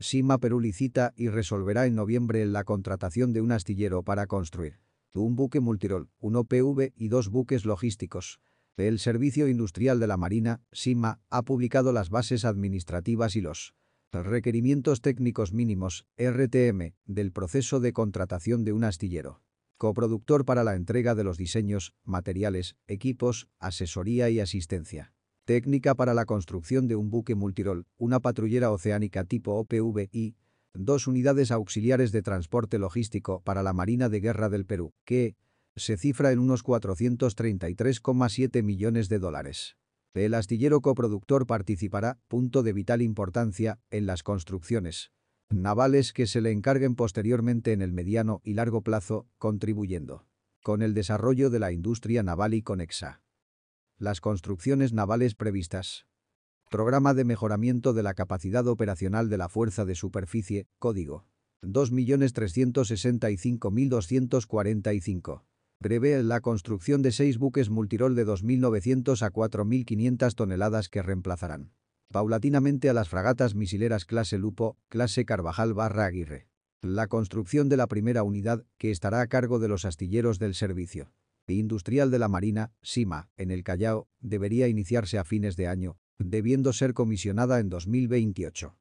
Sima Perú licita y resolverá en noviembre la contratación de un astillero para construir un buque multirol, un OPV y dos buques logísticos. El Servicio Industrial de la Marina, SIMA, ha publicado las bases administrativas y los requerimientos técnicos mínimos, RTM, del proceso de contratación de un astillero. Coproductor para la entrega de los diseños, materiales, equipos, asesoría y asistencia. Técnica para la construcción de un buque multirol, una patrullera oceánica tipo OPV y dos unidades auxiliares de transporte logístico para la Marina de Guerra del Perú, que se cifra en unos 433,7 millones de dólares. El astillero coproductor participará, punto de vital importancia, en las construcciones navales que se le encarguen posteriormente en el mediano y largo plazo, contribuyendo con el desarrollo de la industria naval y conexa las construcciones navales previstas. Programa de mejoramiento de la capacidad operacional de la fuerza de superficie, código 2.365.245. Prevé la construcción de seis buques multirol de 2.900 a 4.500 toneladas que reemplazarán paulatinamente a las fragatas misileras clase Lupo, clase Carvajal barra Aguirre. La construcción de la primera unidad, que estará a cargo de los astilleros del servicio. Industrial de la Marina, SIMA, en el Callao, debería iniciarse a fines de año, debiendo ser comisionada en 2028.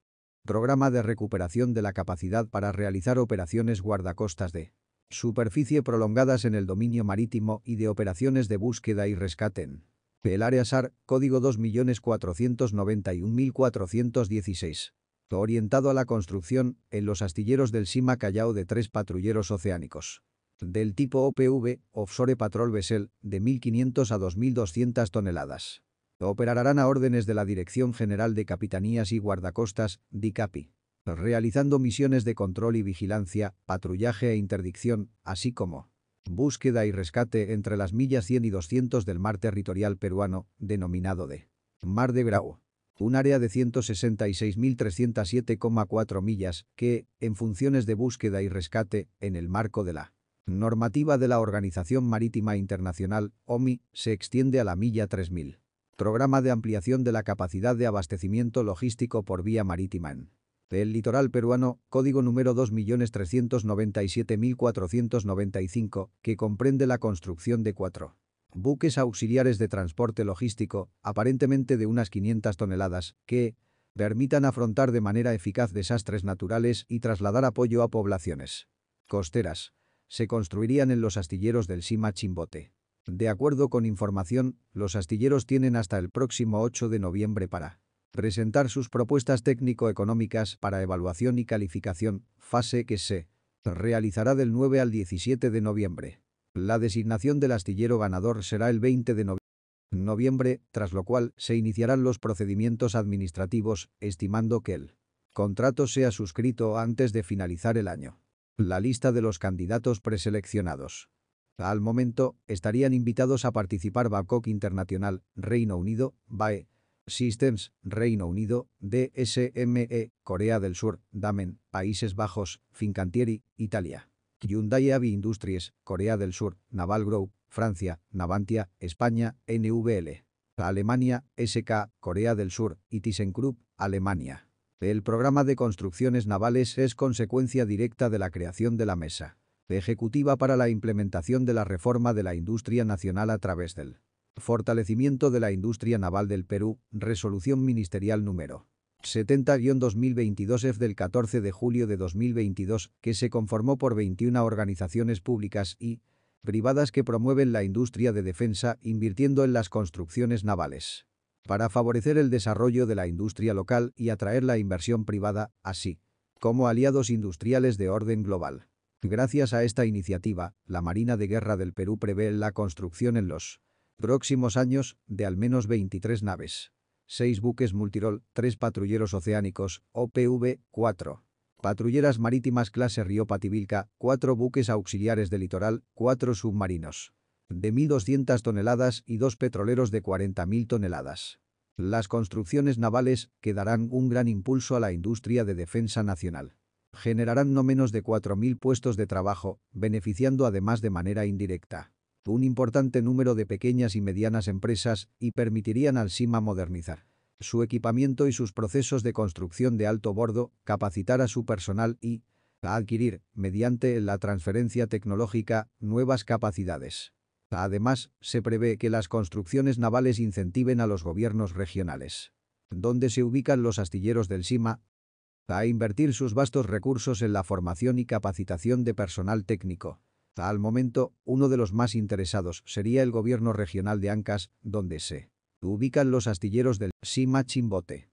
Programa de recuperación de la capacidad para realizar operaciones guardacostas de superficie prolongadas en el dominio marítimo y de operaciones de búsqueda y rescate en el área SAR, código 2.491.416. Orientado a la construcción, en los astilleros del Sima Callao de tres patrulleros oceánicos del tipo OPV, Offshore Patrol Vessel, de 1.500 a 2.200 toneladas. Operarán a órdenes de la Dirección General de Capitanías y Guardacostas, DICAPI, realizando misiones de control y vigilancia, patrullaje e interdicción, así como búsqueda y rescate entre las millas 100 y 200 del mar territorial peruano, denominado de Mar de Grau un área de 166.307,4 millas que, en funciones de búsqueda y rescate, en el marco de la normativa de la Organización Marítima Internacional, OMI, se extiende a la milla 3000. Programa de ampliación de la capacidad de abastecimiento logístico por vía marítima en el litoral peruano, código número 2.397.495, que comprende la construcción de cuatro buques auxiliares de transporte logístico, aparentemente de unas 500 toneladas, que permitan afrontar de manera eficaz desastres naturales y trasladar apoyo a poblaciones costeras se construirían en los astilleros del Sima Chimbote. De acuerdo con información, los astilleros tienen hasta el próximo 8 de noviembre para presentar sus propuestas técnico-económicas para evaluación y calificación, fase que se realizará del 9 al 17 de noviembre. La designación del astillero ganador será el 20 de noviembre tras lo cual se iniciarán los procedimientos administrativos, estimando que el contrato sea suscrito antes de finalizar el año. La lista de los candidatos preseleccionados. Al momento, estarían invitados a participar Babcock Internacional, Reino Unido, BAE, Systems, Reino Unido, DSME, Corea del Sur, Damen, Países Bajos, Fincantieri, Italia. Hyundai Avi Industries, Corea del Sur, Naval Group, Francia, Navantia, España, NVL. Alemania, SK, Corea del Sur y ThyssenKrupp, Alemania. El programa de construcciones navales es consecuencia directa de la creación de la Mesa Ejecutiva para la implementación de la reforma de la industria nacional a través del Fortalecimiento de la industria naval del Perú, resolución ministerial número 70-2022F del 14 de julio de 2022, que se conformó por 21 organizaciones públicas y privadas que promueven la industria de defensa invirtiendo en las construcciones navales para favorecer el desarrollo de la industria local y atraer la inversión privada, así como aliados industriales de orden global. Gracias a esta iniciativa, la Marina de Guerra del Perú prevé la construcción en los próximos años de al menos 23 naves, 6 buques multirol, 3 patrulleros oceánicos, OPV, 4 patrulleras marítimas clase Río Pativilca, 4 buques auxiliares de litoral, 4 submarinos de 1.200 toneladas y dos petroleros de 40.000 toneladas. Las construcciones navales, que darán un gran impulso a la industria de defensa nacional, generarán no menos de 4.000 puestos de trabajo, beneficiando además de manera indirecta un importante número de pequeñas y medianas empresas y permitirían al SIMA modernizar su equipamiento y sus procesos de construcción de alto bordo, capacitar a su personal y adquirir, mediante la transferencia tecnológica, nuevas capacidades. Además, se prevé que las construcciones navales incentiven a los gobiernos regionales, donde se ubican los astilleros del SIMA, a invertir sus vastos recursos en la formación y capacitación de personal técnico. Al momento, uno de los más interesados sería el gobierno regional de Ancas, donde se ubican los astilleros del SIMA Chimbote.